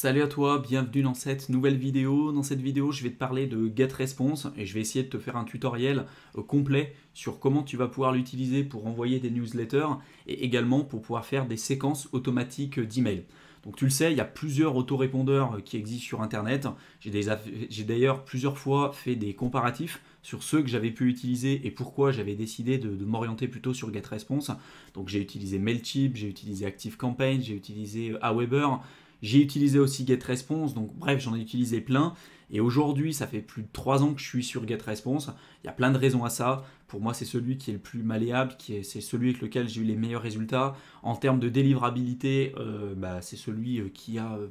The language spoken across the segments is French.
Salut à toi, bienvenue dans cette nouvelle vidéo. Dans cette vidéo, je vais te parler de GetResponse et je vais essayer de te faire un tutoriel euh, complet sur comment tu vas pouvoir l'utiliser pour envoyer des newsletters et également pour pouvoir faire des séquences automatiques d'emails. Donc tu le sais, il y a plusieurs autorépondeurs euh, qui existent sur Internet. J'ai d'ailleurs plusieurs fois fait des comparatifs sur ceux que j'avais pu utiliser et pourquoi j'avais décidé de, de m'orienter plutôt sur GetResponse. Donc j'ai utilisé Mailchimp, j'ai utilisé ActiveCampaign, j'ai utilisé Aweber, j'ai utilisé aussi GetResponse, donc bref, j'en ai utilisé plein. Et aujourd'hui, ça fait plus de 3 ans que je suis sur GetResponse. Il y a plein de raisons à ça. Pour moi, c'est celui qui est le plus malléable, c'est celui avec lequel j'ai eu les meilleurs résultats. En termes de délivrabilité, euh, bah, c'est celui euh, qui a euh,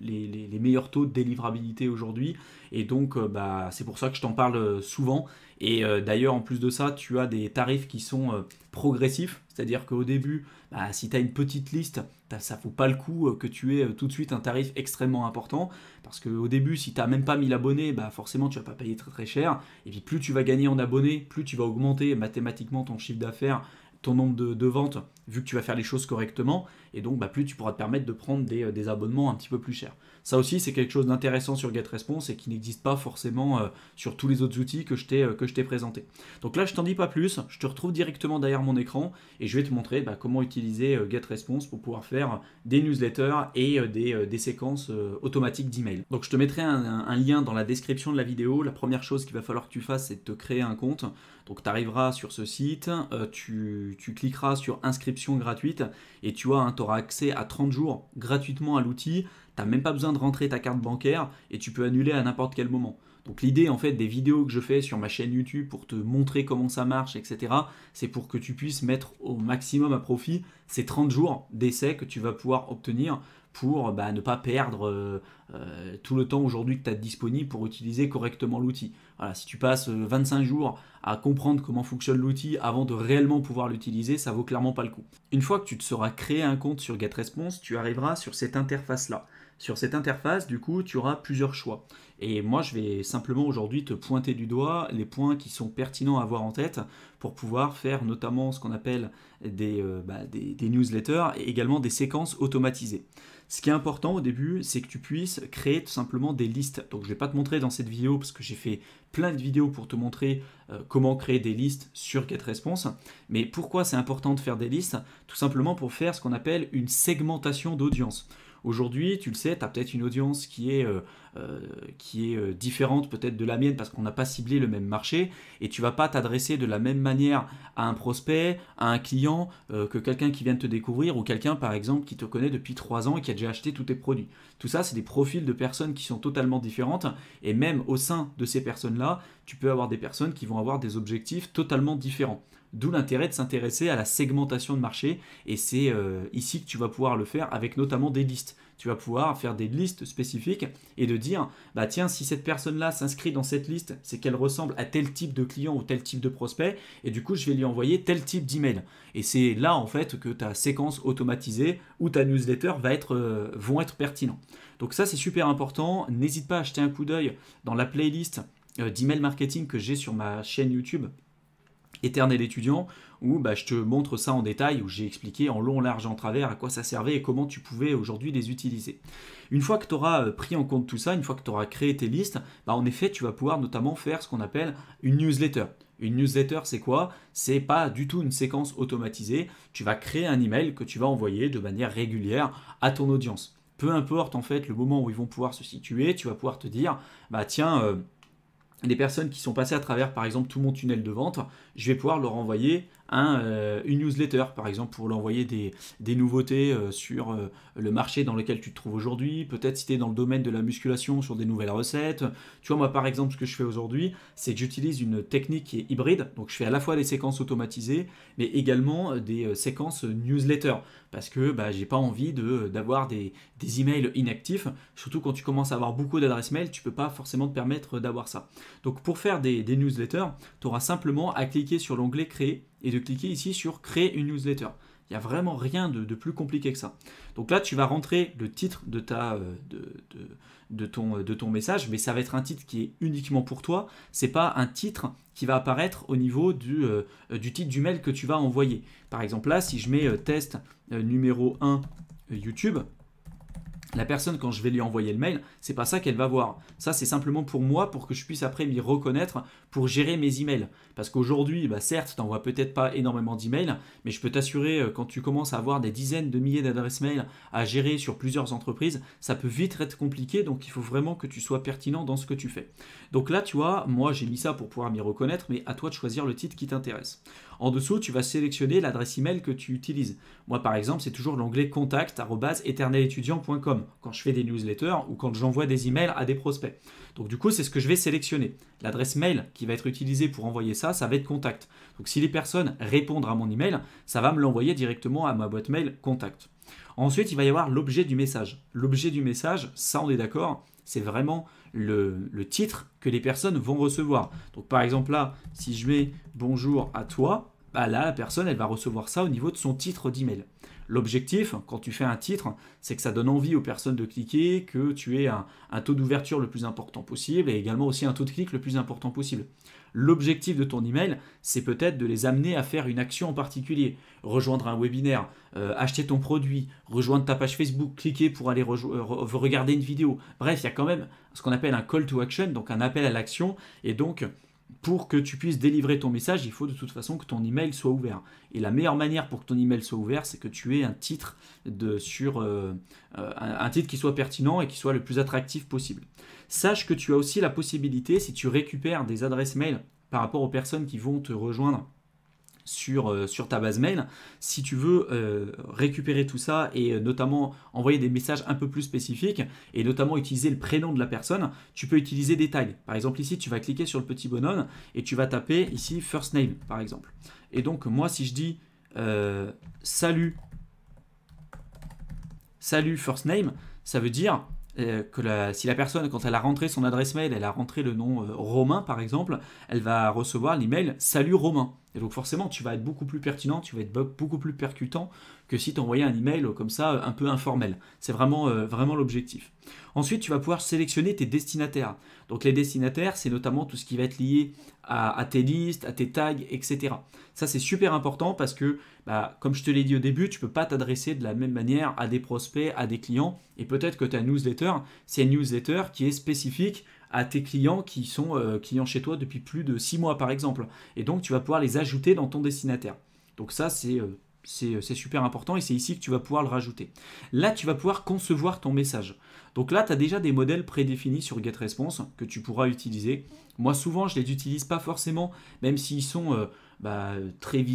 les, meilleurs taux de délivrabilité aujourd'hui. Et donc, euh, bah, c'est pour ça que je t'en parle euh, souvent. Et euh, d'ailleurs, en plus de ça, tu as des tarifs qui sont progressifs. C'est-à-dire qu'au début, bah, si tu as une petite liste, ça ne vaut pas le coup que tu aies tout de suite un tarif extrêmement important. Parce qu'au début, si tu n'as même pas 1000 abonnés, bah, forcément, tu ne vas pas payer très très cher. Et puis, plus tu vas gagner en abonnés, plus tu vas augmenter mathématiquement ton chiffre d'affaires, ton nombre de ventes vu que tu vas faire les choses correctement, et donc bah, plus tu pourras te permettre de prendre euh, des, abonnements un petit peu plus chers. Ça aussi, c'est quelque chose d'intéressant sur GetResponse et qui n'existe pas forcément euh, sur tous les autres outils que je t'ai euh, t'ai présentés. Donc là, je t'en dis pas plus, je te retrouve directement derrière mon écran et je vais te montrer bah, comment utiliser GetResponse pour pouvoir faire des newsletters et des, des, séquences automatiques d'email. Donc je te mettrai un, lien dans la description de la vidéo. La première chose qu'il va falloir que tu fasses, c'est de te créer un compte. Donc tu arriveras sur ce site, tu, tu cliqueras sur inscription gratuite et tu vois, un hein, tu auras accès à 30 jours gratuitement à l'outil, tu n'as même pas besoin de rentrer ta carte bancaire et tu peux annuler à n'importe quel moment. Donc l'idée en fait des vidéos que je fais sur ma chaîne YouTube pour te montrer comment ça marche, etc., c'est pour que tu puisses mettre au maximum à profit ces 30 jours d'essai que tu vas pouvoir obtenir pour bah, ne pas perdre euh, euh, tout le temps aujourd'hui que tu as disponible pour utiliser correctement l'outil. Voilà, si tu passes 25 euh, jours à comprendre comment fonctionne l'outil avant de réellement pouvoir l'utiliser, ça vaut clairement pas le coup. Une fois que tu te seras créé un compte sur GetResponse, tu arriveras sur cette interface-là. Sur cette interface, du coup, tu auras plusieurs choix. Et moi, je vais simplement aujourd'hui te pointer du doigt les points qui sont pertinents à avoir en tête pour pouvoir faire notamment ce qu'on appelle des, euh, bah, newsletters et également des séquences automatisées. Ce qui est important au début, c'est que tu puisses créer tout simplement des listes. Donc je ne vais pas te montrer dans cette vidéo parce que j'ai fait plein de vidéos pour te montrer euh, comment créer des listes sur GetResponse. Mais pourquoi c'est important de faire des listes Tout simplement pour faire ce qu'on appelle une segmentation d'audience. Aujourd'hui, tu le sais, tu as peut-être une audience qui est, euh, euh, euh, différente peut-être de la mienne parce qu'on n'a pas ciblé le même marché et tu vas pas t'adresser de la même manière à un prospect, à un client que quelqu'un qui vient de te découvrir ou quelqu'un par exemple qui te connaît depuis 3 ans et qui a déjà acheté tous tes produits. Tout ça, c'est des profils de personnes qui sont totalement différentes et même au sein de ces personnes-là, tu peux avoir des personnes qui vont avoir des objectifs totalement différents. D'où l'intérêt de s'intéresser à la segmentation de marché. Et c'est euh, ici que tu vas pouvoir le faire avec notamment des listes. Tu vas pouvoir faire des listes spécifiques et de dire, bah tiens, si cette personne-là s'inscrit dans cette liste, c'est qu'elle ressemble à tel type de client ou tel type de prospect. Et du coup, je vais lui envoyer tel type d'email. Et c'est là, en fait, que ta séquence automatisée ou ta newsletter va être, euh, vont être pertinents. Donc ça, c'est super important. N'hésite pas à jeter un coup d'œil dans la playlist euh, d'email marketing que j'ai sur ma chaîne YouTube éternel étudiant, où bah, je te montre ça en détail, où j'ai expliqué en long, large, en travers à quoi ça servait et comment tu pouvais aujourd'hui les utiliser. Une fois que tu auras euh, pris en compte tout ça, une fois que tu auras créé tes listes, bah, en effet, tu vas pouvoir notamment faire ce qu'on appelle une newsletter. Une newsletter, c'est quoi C'est pas du tout une séquence automatisée. Tu vas créer un email que tu vas envoyer de manière régulière à ton audience. Peu importe en fait le moment où ils vont pouvoir se situer, tu vas pouvoir te dire, bah tiens, euh, des personnes qui sont passées à travers, par exemple, tout mon tunnel de vente, je vais pouvoir leur envoyer euh, une newsletter, par exemple, pour l'envoyer des, nouveautés euh, sur euh, le marché dans lequel tu te trouves aujourd'hui, peut-être si tu es dans le domaine de la musculation, sur des nouvelles recettes. Tu vois, moi, par exemple, ce que je fais aujourd'hui, c'est que j'utilise une technique qui est hybride, donc je fais à la fois des séquences automatisées, mais également des séquences newsletter, parce que je bah, j'ai pas envie d'avoir des, des emails inactifs, surtout quand tu commences à avoir beaucoup d'adresses mail, tu peux pas forcément te permettre d'avoir ça. Donc pour faire des, des newsletters, tu auras simplement à cliquer sur l'onglet créer et de cliquer ici sur créer une newsletter. Il n'y a vraiment rien de, plus compliqué que ça. Donc là, tu vas rentrer le titre de, ta, euh, de, de, ton, euh, de ton message, mais ça va être un titre qui est uniquement pour toi. Ce n'est pas un titre qui va apparaître au niveau du, euh, du titre du mail que tu vas envoyer. Par exemple, là, si je mets test numéro 1 YouTube, la personne, quand je vais lui envoyer le mail, c'est pas ça qu'elle va voir. Ça, c'est simplement pour moi, pour que je puisse après m'y reconnaître, pour gérer mes emails. Parce qu'aujourd'hui, bah, certes, tu n'envoies peut-être pas énormément d'emails, mais je peux t'assurer, euh, quand tu commences à avoir des dizaines de milliers d'adresses mail à gérer sur plusieurs entreprises, ça peut vite être compliqué. Donc, il faut vraiment que tu sois pertinent dans ce que tu fais. Donc là, tu vois, moi, j'ai mis ça pour pouvoir m'y reconnaître, mais à toi de choisir le titre qui t'intéresse. En dessous, tu vas sélectionner l'adresse email que tu utilises. Moi, par exemple, c'est toujours l'onglet contact@éternelétudiant.com quand je fais des newsletters ou quand j'envoie des emails à des prospects. Donc du coup, c'est ce que je vais sélectionner. L'adresse mail qui va être utilisée pour envoyer ça, ça va être contact. Donc si les personnes répondent à mon email, ça va me l'envoyer directement à ma boîte mail contact. Ensuite, il va y avoir l'objet du message. L'objet du message, ça on est d'accord, c'est vraiment le, titre que les personnes vont recevoir. Donc par exemple là, si je mets bonjour à toi, bah là, la personne, elle va recevoir ça au niveau de son titre d'email. L'objectif, quand tu fais un titre, c'est que ça donne envie aux personnes de cliquer, que tu aies un, taux d'ouverture le plus important possible et également aussi un taux de clic le plus important possible. L'objectif de ton email, c'est peut-être de les amener à faire une action en particulier, rejoindre un webinaire, euh, acheter ton produit, rejoindre ta page Facebook, cliquer pour aller euh, regarder une vidéo. Bref, il y a quand même ce qu'on appelle un call to action, donc un appel à l'action, et donc pour que tu puisses délivrer ton message, il faut de toute façon que ton email soit ouvert. Et la meilleure manière pour que ton email soit ouvert, c'est que tu aies un titre sur euh, euh, un titre qui soit pertinent et qui soit le plus attractif possible. Sache que tu as aussi la possibilité, si tu récupères des adresses mail par rapport aux personnes qui vont te rejoindre sur, euh, sur ta base mail. Si tu veux euh, récupérer tout ça et euh, notamment envoyer des messages un peu plus spécifiques et notamment utiliser le prénom de la personne, tu peux utiliser des tags. Par exemple ici, tu vas cliquer sur le petit bonhomme et tu vas taper ici first name par exemple. Et donc moi si je dis salut, salut first name, ça veut dire euh, que si la personne, quand elle a rentré son adresse mail, elle a rentré le nom euh, Romain par exemple, elle va recevoir l'email Salut Romain. Et donc forcément, tu vas être beaucoup plus pertinent, tu vas être beaucoup plus percutant que si tu envoyais un email comme ça, euh, un peu informel. C'est vraiment, vraiment l'objectif. Ensuite, tu vas pouvoir sélectionner tes destinataires. Donc les destinataires, c'est notamment tout ce qui va être lié à, à tes listes, à tes tags, etc. Ça, c'est super important parce que bah, comme je te l'ai dit au début, tu ne peux pas t'adresser de la même manière à des prospects, à des clients. Et peut-être que ta newsletter, c'est une newsletter qui est spécifique à tes clients qui sont euh, clients chez toi depuis plus de 6 mois par exemple. Et donc tu vas pouvoir les ajouter dans ton destinataire. Donc ça c'est euh, euh, c'est super important et c'est ici que tu vas pouvoir le rajouter. Là, tu vas pouvoir concevoir ton message. Donc là, tu as déjà des modèles prédéfinis sur GetResponse que tu pourras utiliser. Moi, souvent, je ne les utilise pas forcément, même s'ils sont euh, bah,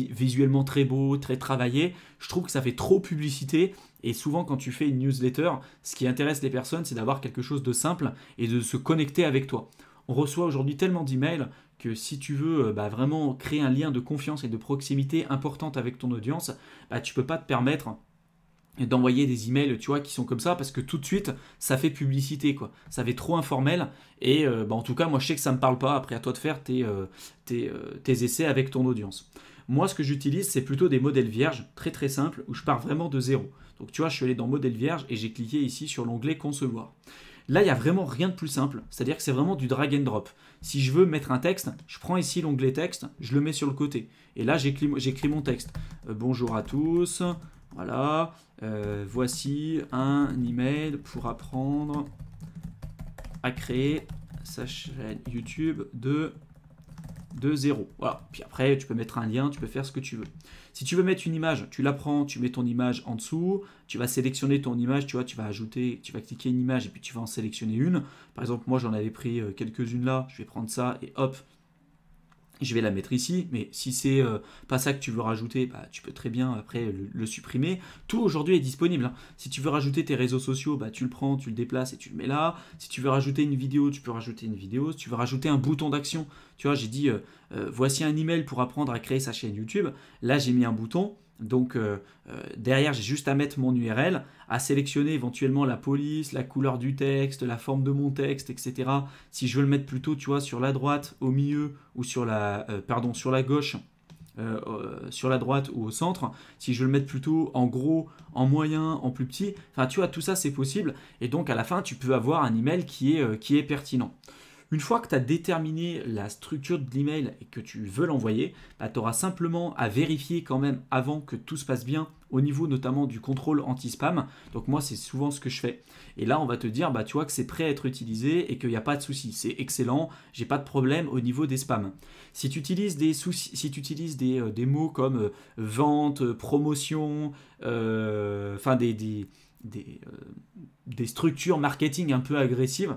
visuellement très beaux, très travaillés. Je trouve que ça fait trop publicité. Et souvent, quand tu fais une newsletter, ce qui intéresse les personnes, c'est d'avoir quelque chose de simple et de se connecter avec toi. On reçoit aujourd'hui tellement d'emails que si tu veux euh, bah, vraiment créer un lien de confiance et de proximité importante avec ton audience, tu bah, tu peux pas te permettre d'envoyer des emails tu qui sont comme ça parce que tout de suite ça fait publicité quoi ça fait trop informel et euh, bah, en tout cas moi je sais que ça me parle pas après à toi de faire euh, tes, essais avec ton audience moi ce que j'utilise c'est plutôt des modèles vierges très très simples où je pars vraiment de zéro donc tu vois je suis allé dans modèle vierge et j'ai cliqué ici sur l'onglet concevoir Là, il n'y a vraiment rien de plus simple, c'est-à-dire que c'est vraiment du drag and drop. Si je veux mettre un texte, je prends ici l'onglet texte, je le mets sur le côté. Et là, j'écris mon texte. Euh, bonjour à tous, voilà, euh, voici un email pour apprendre à créer sa chaîne YouTube de, de zéro. puis après, tu peux mettre un lien, tu peux faire ce que tu veux. Si tu veux mettre une image, tu la prends, tu mets ton image en dessous, tu vas sélectionner ton image, tu vois, tu vas ajouter, tu vas cliquer une image et puis tu vas en sélectionner une. Par exemple, moi j'en avais pris euh, quelques-unes là, je vais prendre ça et hop, je vais la mettre ici, mais si c'est euh, pas ça que tu veux rajouter, bah, tu peux très bien après le, supprimer. Tout aujourd'hui est disponible. Hein. Si tu veux rajouter tes réseaux sociaux, bah, tu le prends, tu le déplaces et tu le mets là. Si tu veux rajouter une vidéo, tu peux rajouter une vidéo. Si tu veux rajouter un bouton d'action, tu vois, j'ai dit euh, euh, voici un email pour apprendre à créer sa chaîne YouTube. Là, j'ai mis un bouton. Donc euh, euh, derrière, j'ai juste à mettre mon URL, à sélectionner éventuellement la police, la couleur du texte, la forme de mon texte, etc. Si je veux le mettre plutôt, tu vois, sur la droite, au milieu ou sur la, euh, pardon, sur la gauche, sur la droite ou au centre. Si je veux le mettre plutôt en gros, en moyen, en plus petit. Enfin, tu vois, tout ça c'est possible. Et donc à la fin, tu peux avoir un email qui est pertinent. Une fois que tu as déterminé la structure de l'email et que tu veux l'envoyer, bah, tu auras simplement à vérifier quand même avant que tout se passe bien au niveau notamment du contrôle anti-spam. Donc moi, c'est souvent ce que je fais. Et là, on va te dire, bah, tu vois que c'est prêt à être utilisé et qu'il n'y a pas de souci. C'est excellent, j'ai pas de problème au niveau des spams. Si tu utilises des, si tu utilises des, euh, mots comme euh, vente, euh, promotion, enfin des... des des, structures marketing un peu agressives,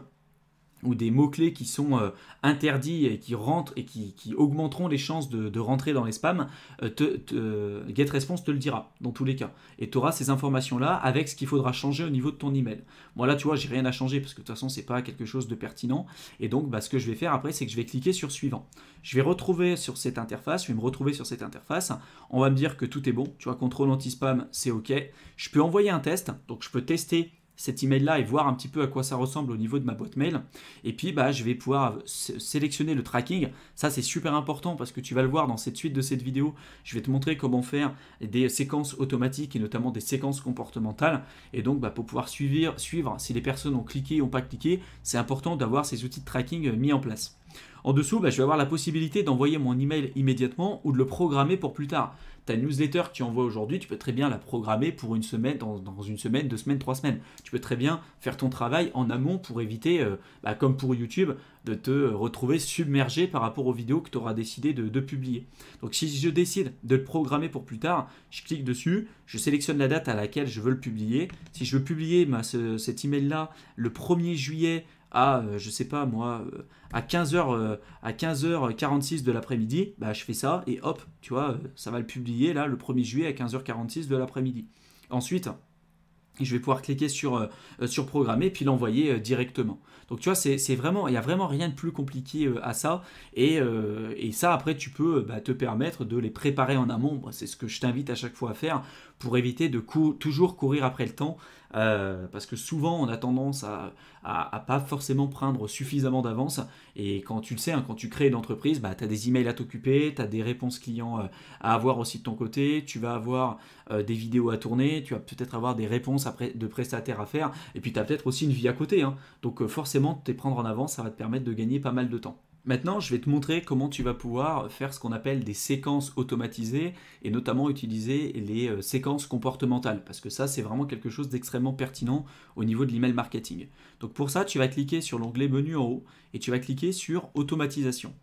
ou des mots-clés qui sont euh, interdits et qui rentrent et qui, augmenteront les chances de, rentrer dans les spams, euh, te, euh, GetResponse te le dira dans tous les cas. Et tu auras ces informations-là avec ce qu'il faudra changer au niveau de ton email. Moi là, tu vois, j'ai rien à changer parce que de toute façon, c'est pas quelque chose de pertinent. Et donc, bah, ce que je vais faire après, c'est que je vais cliquer sur suivant. Je vais retrouver sur cette interface, je vais me retrouver sur cette interface. On va me dire que tout est bon. Tu vois, contrôle anti-spam, c'est OK. Je peux envoyer un test. Donc, je peux tester cet email-là et voir un petit peu à quoi ça ressemble au niveau de ma boîte mail. Et puis, bah, je vais pouvoir sélectionner le tracking. Ça, c'est super important parce que tu vas le voir dans cette suite de cette vidéo. Je vais te montrer comment faire des séquences automatiques et notamment des séquences comportementales. Et donc, bah, pour pouvoir suivre, suivre si les personnes ont cliqué ou n'ont pas cliqué, c'est important d'avoir ces outils de tracking euh, mis en place. En dessous, bah, je vais avoir la possibilité d'envoyer mon email immédiatement ou de le programmer pour plus tard ta newsletter que tu envoies aujourd'hui, tu peux très bien la programmer pour une semaine, dans, une semaine, deux semaines, trois semaines. Tu peux très bien faire ton travail en amont pour éviter, euh, bah, comme pour YouTube, de te euh, retrouver submergé par rapport aux vidéos que tu auras décidé de, publier. Donc si je décide de le programmer pour plus tard, je clique dessus, je sélectionne la date à laquelle je veux le publier. Si je veux publier cet email-là le 1er juillet à, euh, je sais pas moi, euh, à 15h, euh, à 15h46 de l'après-midi, bah, je fais ça et hop, tu vois, ça va le publier là le 1er juillet à 15h46 de l'après-midi. Ensuite, je vais pouvoir cliquer sur, sur programmer puis l'envoyer directement. Donc tu vois, c'est vraiment, il n'y a vraiment rien de plus compliqué à ça. Et, et ça, après, tu peux bah, te permettre de les préparer en amont. c'est ce que je t'invite à chaque fois à faire pour éviter de toujours courir après le temps euh, parce que souvent on a tendance à, pas forcément prendre suffisamment d'avance, et quand tu le sais, hein, quand tu crées une entreprise, bah, tu as des emails à t'occuper, tu as des réponses clients euh, à avoir aussi de ton côté, tu vas avoir euh, des vidéos à tourner, tu vas peut-être avoir des réponses de prestataires à faire, et puis tu as peut-être aussi une vie à côté, hein. donc forcément, te prendre en avance, ça va te permettre de gagner pas mal de temps. Maintenant, je vais te montrer comment tu vas pouvoir faire ce qu'on appelle des séquences automatisées et notamment utiliser les euh, séquences comportementales parce que ça, c'est vraiment quelque chose d'extrêmement pertinent au niveau de l'email marketing. Donc pour ça, tu vas cliquer sur l'onglet menu en haut et tu vas cliquer sur automatisation.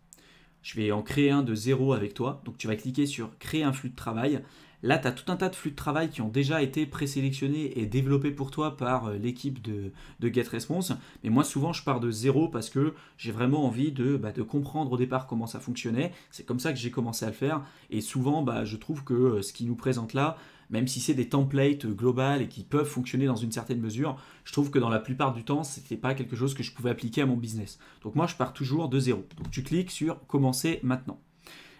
Je vais en créer un de zéro avec toi. Donc tu vas cliquer sur créer un flux de travail Là, tu as tout un tas de flux de travail qui ont déjà été présélectionnés et développés pour toi par euh, l'équipe de, GetResponse. Mais moi, souvent, je pars de zéro parce que j'ai vraiment envie bah, de, comprendre au départ comment ça fonctionnait. C'est comme ça que j'ai commencé à le faire. Et souvent, bah, je trouve que euh, ce qui nous présente là, même si c'est des templates euh, globales et qui peuvent fonctionner dans une certaine mesure, je trouve que dans la plupart du temps, ce n'était pas quelque chose que je pouvais appliquer à mon business. Donc moi, je pars toujours de zéro. Donc tu cliques sur commencer maintenant.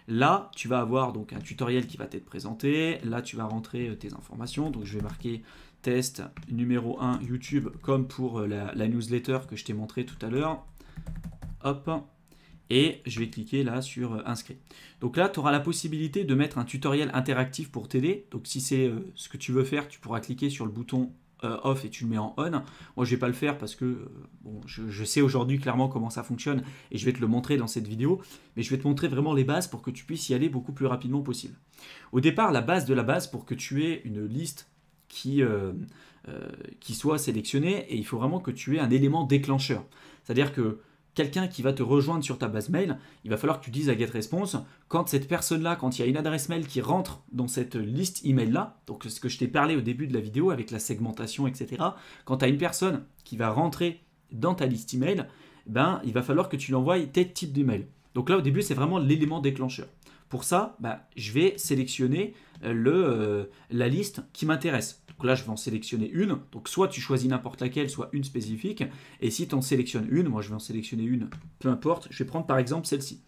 Là, tu vas avoir donc un tutoriel qui va t'être présenté. Là, tu vas rentrer euh, tes informations. Donc, je vais marquer test numéro 1 YouTube comme pour euh, la, newsletter que je t'ai montré tout à l'heure. Hop et je vais cliquer là sur euh, inscrit. Donc là, tu auras la possibilité de mettre un tutoriel interactif pour t'aider. Donc si c'est ce que tu veux faire, tu pourras cliquer sur le bouton euh, off et tu le mets en on. Moi, je vais pas le faire parce que euh, bon, je, sais aujourd'hui clairement comment ça fonctionne et je vais te le montrer dans cette vidéo. Mais je vais te montrer vraiment les bases pour que tu puisses y aller beaucoup plus rapidement possible. Au départ, la base de la base pour que tu aies une liste qui, euh, qui soit sélectionnée et il faut vraiment que tu aies un élément déclencheur. C'est-à-dire que quelqu'un qui va te rejoindre sur ta base mail, il va falloir que tu dises à GetResponse, quand cette personne-là, quand il y a une adresse mail qui rentre dans cette liste email-là, donc ce que je t'ai parlé au début de la vidéo avec la segmentation, etc., quand tu as une personne qui va rentrer dans ta liste email, ben, il va falloir que tu l'envoies tel type d'email. Donc là, au début, c'est vraiment l'élément déclencheur. Pour ça, ben, je vais sélectionner euh, le, euh, la liste qui m'intéresse. Donc là, je vais en sélectionner une. Donc soit tu choisis n'importe laquelle, soit une spécifique. Et si tu en sélectionnes une, moi je vais en sélectionner une, peu importe, je vais prendre par exemple celle-ci.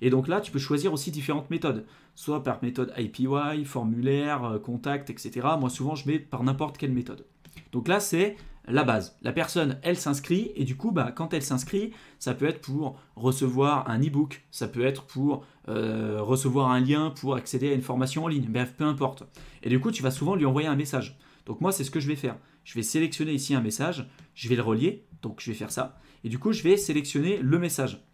Et donc là, tu peux choisir aussi différentes méthodes. Soit par méthode IPY, formulaire, euh, contact, etc. Moi souvent, je mets par n'importe quelle méthode. Donc là, c'est la base. La personne, elle s'inscrit et du coup, bah, quand elle s'inscrit, ça peut être pour recevoir un e-book, ça peut être pour euh, recevoir un lien pour accéder à une formation en ligne, bref, peu importe. Et du coup, tu vas souvent lui envoyer un message. Donc moi, c'est ce que je vais faire. Je vais sélectionner ici un message, je vais le relier, donc je vais faire ça. Et du coup, je vais sélectionner le message.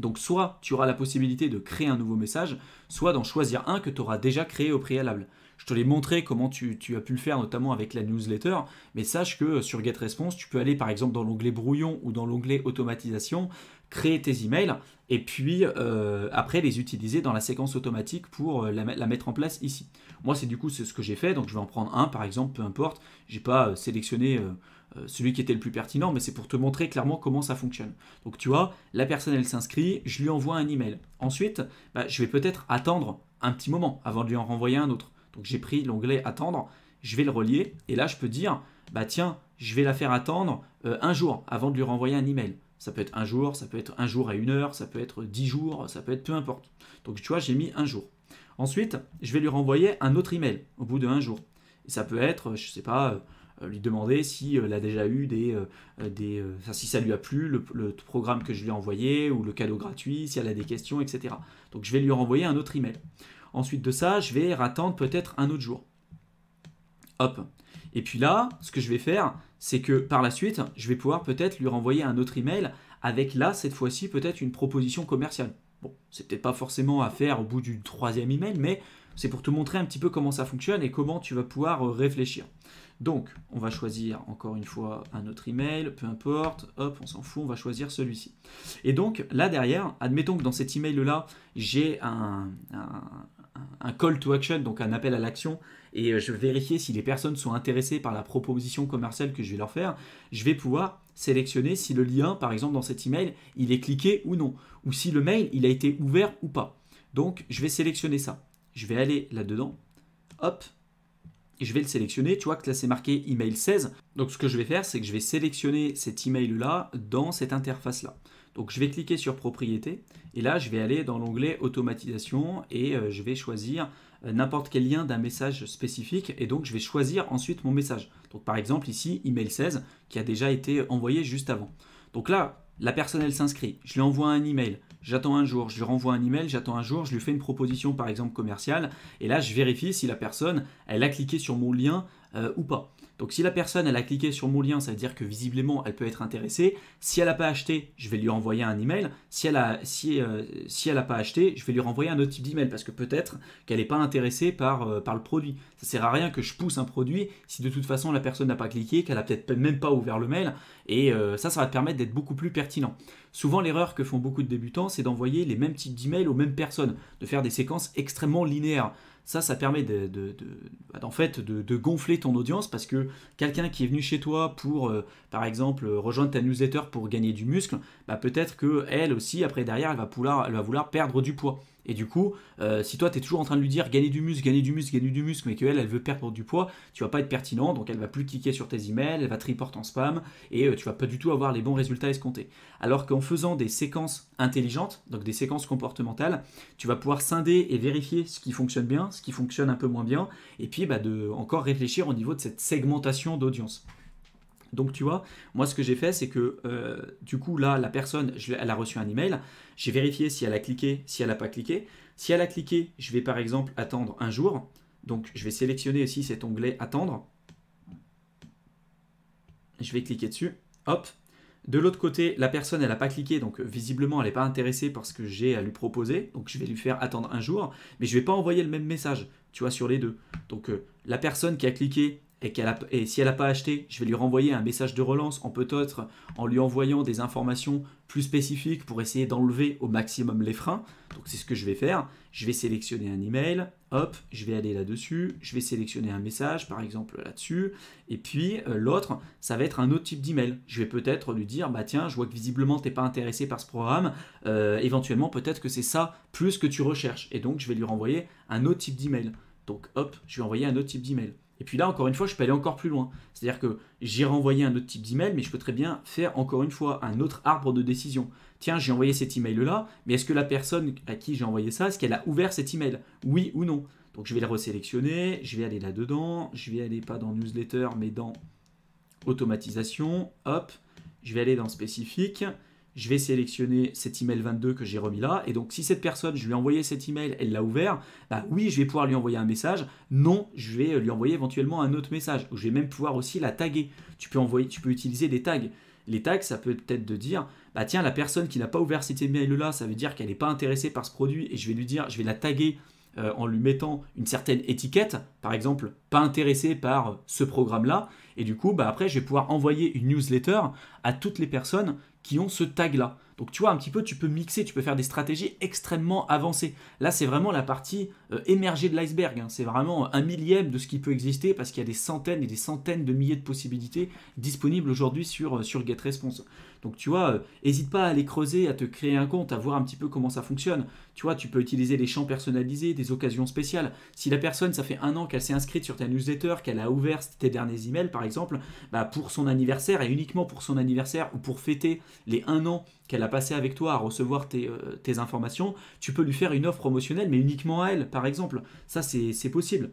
Donc soit tu auras la possibilité de créer un nouveau message, soit d'en choisir un que tu auras déjà créé au préalable. Je te l'ai montré comment tu, as pu le faire notamment avec la newsletter, mais sache que sur GetResponse, tu peux aller par exemple dans l'onglet brouillon ou dans l'onglet automatisation, créer tes emails et puis euh, après les utiliser dans la séquence automatique pour euh, la, mettre en place ici. Moi c'est du coup ce que j'ai fait, donc je vais en prendre un par exemple, peu importe, Je n'ai pas euh, sélectionné celui qui était le plus pertinent, mais c'est pour te montrer clairement comment ça fonctionne. Donc tu vois, la personne elle s'inscrit, je lui envoie un email. Ensuite, bah, je vais peut-être attendre un petit moment avant de lui en renvoyer un autre. Donc j'ai pris l'onglet attendre, je vais le relier et là je peux dire bah tiens, je vais la faire attendre un jour avant de lui renvoyer un email. Ça peut être un jour, ça peut être un jour à une heure, ça peut être dix jours, ça peut être peu importe. Donc tu vois, j'ai mis un jour. Ensuite, je vais lui renvoyer un autre email au bout de un jour. Et ça peut être, je sais pas, euh, lui demander si euh, elle a déjà eu des, euh, si ça lui a plu le, programme que je lui ai envoyé ou le cadeau gratuit, si elle a des questions, etc. Donc je vais lui renvoyer un autre email. Ensuite de ça, je vais attendre peut-être un autre jour. Hop. Et puis là, ce que je vais faire, c'est que par la suite, je vais pouvoir peut-être lui renvoyer un autre email avec là, cette fois-ci, peut-être une proposition commerciale. Bon, c'est peut-être pas forcément à faire au bout du troisième email, mais c'est pour te montrer un petit peu comment ça fonctionne et comment tu vas pouvoir euh, réfléchir. Donc, on va choisir encore une fois un autre email, peu importe, hop, on s'en fout, on va choisir celui-ci. Et donc, là derrière, admettons que dans cet email-là, j'ai un, un call to action, donc un appel à l'action, et euh, je vais vérifier si les personnes sont intéressées par la proposition commerciale que je vais leur faire, je vais pouvoir sélectionner si le lien, par exemple dans cet email, il est cliqué ou non, ou si le mail, il a été ouvert ou pas. Donc, je vais sélectionner ça. Je vais aller là-dedans, hop, je vais le sélectionner. Tu vois que là, c'est marqué email 16. Donc, ce que je vais faire, c'est que je vais sélectionner cet email-là dans cette interface-là. Donc je vais cliquer sur propriété et là je vais aller dans l'onglet automatisation et euh, je vais choisir euh, n'importe quel lien d'un message spécifique et donc je vais choisir ensuite mon message. Donc par exemple ici email 16 qui a déjà été envoyé juste avant. Donc là la personne elle s'inscrit, je lui envoie un email, j'attends un jour, je lui renvoie un email, j'attends un jour, je lui fais une proposition par exemple commerciale et là je vérifie si la personne elle a cliqué sur mon lien euh, ou pas. Donc si la personne, elle a cliqué sur mon lien, ça veut dire que visiblement, elle peut être intéressée. Si elle n'a pas acheté, je vais lui envoyer un email. Si elle n'a euh, si, elle pas acheté, je vais lui renvoyer un autre type d'email parce que peut-être qu'elle n'est pas intéressée par, euh, par le produit. Ça ne sert à rien que je pousse un produit si de toute façon la personne n'a pas cliqué, qu'elle a peut-être même pas ouvert le mail. Et euh, ça, ça va te permettre d'être beaucoup plus pertinent. Souvent, l'erreur que font beaucoup de débutants, c'est d'envoyer les mêmes types d'emails aux mêmes personnes, de faire des séquences extrêmement linéaires. Ça, ça permet de, bah, fait, de, gonfler ton audience parce que quelqu'un qui est venu chez toi pour, euh, par exemple, rejoindre ta newsletter pour gagner du muscle, bah peut-être que elle aussi, après derrière, elle va elle va vouloir perdre du poids. Et du coup, euh, si toi, tu es toujours en train de lui dire gagner du muscle, gagner du muscle, gagner du muscle, mais qu'elle, elle veut perdre du poids, tu vas pas être pertinent, donc elle va plus cliquer sur tes emails, elle va te en spam, et tu euh, tu vas pas du tout avoir les bons résultats escomptés. Alors qu'en faisant des séquences intelligentes, donc des séquences comportementales, tu vas pouvoir scinder et vérifier ce qui fonctionne bien, ce qui fonctionne un peu moins bien, et puis bah, de encore réfléchir au niveau de cette segmentation d'audience. Donc tu vois, moi ce que j'ai fait, c'est que euh, du coup là, la personne, elle a reçu un email, j'ai vérifié si elle a cliqué, si elle n'a pas cliqué. Si elle a cliqué, je vais par exemple attendre un jour. Donc je vais sélectionner aussi cet onglet attendre. Je vais cliquer dessus. Hop. De l'autre côté, la personne, elle n'a pas cliqué, donc visiblement, elle n'est pas intéressée par ce que j'ai à lui proposer. Donc je vais lui faire attendre un jour, mais je ne vais pas envoyer le même message, tu vois, sur les deux. Donc euh, la personne qui a cliqué, et, si elle n'a pas acheté, je vais lui renvoyer un message de relance en peut-être en lui envoyant des informations plus spécifiques pour essayer d'enlever au maximum les freins. Donc c'est ce que je vais faire. Je vais sélectionner un email, hop, je vais aller là-dessus, je vais sélectionner un message par exemple là-dessus, et puis euh, l'autre, ça va être un autre type d'email. Je vais peut-être lui dire, bah tiens, je vois que visiblement tu n'es pas intéressé par ce programme, euh, éventuellement peut-être que c'est ça plus que tu recherches, et donc je vais lui renvoyer un autre type d'email. Donc hop, je vais envoyer un autre type d'email. Et puis là, encore une fois, je peux aller encore plus loin. C'est-à-dire que j'ai renvoyé un autre type d'email, mais je peux très bien faire encore une fois un autre arbre de décision. Tiens, j'ai envoyé cet email-là, mais est-ce que la personne à qui j'ai envoyé ça, est-ce qu'elle a ouvert cet email Oui ou non Donc je vais le resélectionner, je vais aller là-dedans, je vais aller pas dans newsletter, mais dans automatisation, hop, je vais aller dans spécifique, je vais sélectionner cet email 22 que j'ai remis là. Et donc, si cette personne, je lui ai envoyé cet email, elle l'a ouvert, bah oui, je vais pouvoir lui envoyer un message. Non, je vais euh, lui envoyer éventuellement un autre message. Ou je vais même pouvoir aussi la taguer. Tu peux, envoyer, tu peux utiliser des tags. Les tags, ça peut être de dire, bah tiens, la personne qui n'a pas ouvert cet email-là, ça veut dire qu'elle n'est pas intéressée par ce produit et je vais lui dire, je vais la taguer euh, en lui mettant une certaine étiquette, par exemple, pas intéressée par ce programme-là. Et du coup, bah après, je vais pouvoir envoyer une newsletter à toutes les personnes qui ont ce tag-là. Donc tu vois, un petit peu, tu peux mixer, tu peux faire des stratégies extrêmement avancées. Là, c'est vraiment la partie euh, émergée de l'iceberg. Hein. C'est vraiment un millième de ce qui peut exister parce qu'il y a des centaines et des centaines de milliers de possibilités disponibles aujourd'hui sur, euh, sur GetResponse. Donc tu vois, n'hésite euh, pas à aller creuser, à te créer un compte, à voir un petit peu comment ça fonctionne. Tu vois, tu peux utiliser les champs personnalisés, des occasions spéciales. Si la personne, ça fait un an qu'elle s'est inscrite sur ta newsletter, qu'elle a ouvert tes derniers emails par exemple, bah, pour son anniversaire et uniquement pour son anniversaire ou pour fêter les un an qu'elle a passé avec toi à recevoir tes, euh, tes informations, tu peux lui faire une offre promotionnelle mais uniquement à elle par exemple. Ça c'est possible.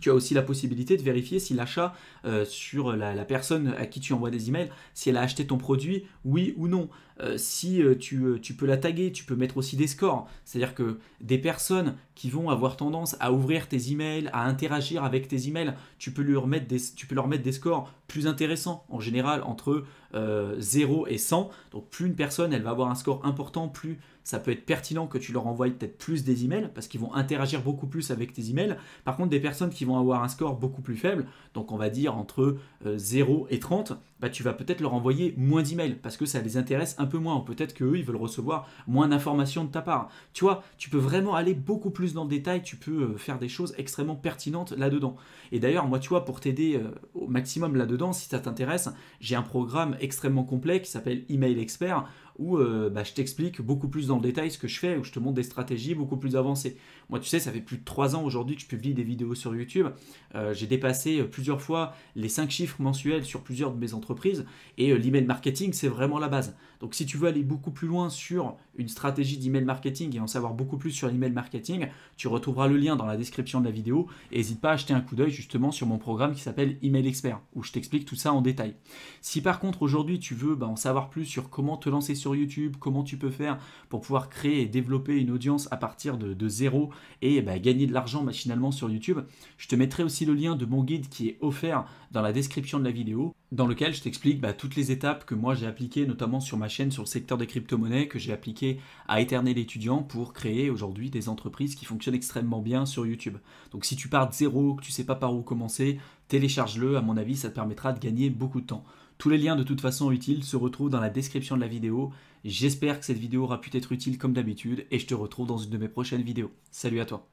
Tu as aussi la possibilité de vérifier si l'achat euh, sur la, personne à qui tu envoies des emails, si elle a acheté ton produit, oui ou non. Euh, si euh, tu, peux la taguer, tu peux mettre aussi des scores. C'est-à-dire que des personnes qui vont avoir tendance à ouvrir tes emails, à interagir avec tes emails, tu peux leur mettre des, tu peux leur mettre des scores plus intéressants, en général entre 0 et 100. Donc plus une personne, elle va avoir un score important, plus ça peut être pertinent que tu leur envoies peut-être plus des emails parce qu'ils vont interagir beaucoup plus avec tes emails. Par contre, des personnes qui vont avoir un score beaucoup plus faible, donc on va dire entre 0 euh, et 30, bah, tu vas peut-être leur envoyer moins d'emails parce que ça les intéresse un peu moins ou peut-être qu'eux, ils veulent recevoir moins d'informations de ta part. Tu vois, tu peux vraiment aller beaucoup plus dans le détail, tu peux euh, faire des choses extrêmement pertinentes là-dedans. Et d'ailleurs, moi, tu vois, pour t'aider euh, au maximum là-dedans, si ça t'intéresse, j'ai un programme extrêmement complet qui s'appelle Email Expert où euh, bah, je t'explique beaucoup plus dans le détail ce que je fais, où je te montre des stratégies beaucoup plus avancées. Moi, tu sais, ça fait plus de 3 ans aujourd'hui que je publie des vidéos sur YouTube. Euh, j'ai dépassé euh, plusieurs fois les 5 chiffres mensuels sur plusieurs de mes entreprises. Et euh, l'email marketing, c'est vraiment la base. Donc, si tu veux aller beaucoup plus loin sur une stratégie d'email marketing et en savoir beaucoup plus sur l'email marketing, tu retrouveras le lien dans la description de la vidéo. N'hésite pas à acheter un coup d'œil justement sur mon programme qui s'appelle Email Expert, où je t'explique tout ça en détail. Si par contre aujourd'hui tu veux bah, en savoir plus sur comment te lancer sur YouTube, comment tu peux faire pour pouvoir créer et développer une audience à partir de zéro et bah, gagner de l'argent machinalement sur YouTube. Je te mettrai aussi le lien de mon guide qui est offert dans la description de la vidéo, dans lequel je t'explique bah, toutes les étapes que moi j'ai appliquées, notamment sur ma chaîne sur le secteur des crypto-monnaies, que j'ai appliquées à Éternel étudiant pour créer aujourd'hui des entreprises qui fonctionnent extrêmement bien sur YouTube. Donc si tu pars de zéro, que tu ne sais pas par où commencer, télécharge-le, à mon avis ça te permettra de gagner beaucoup de temps. Tous les liens de toute façon utiles se retrouvent dans la description de la vidéo. J'espère que cette vidéo aura pu être utile comme d'habitude et je te retrouve dans une de mes prochaines vidéos. Salut à toi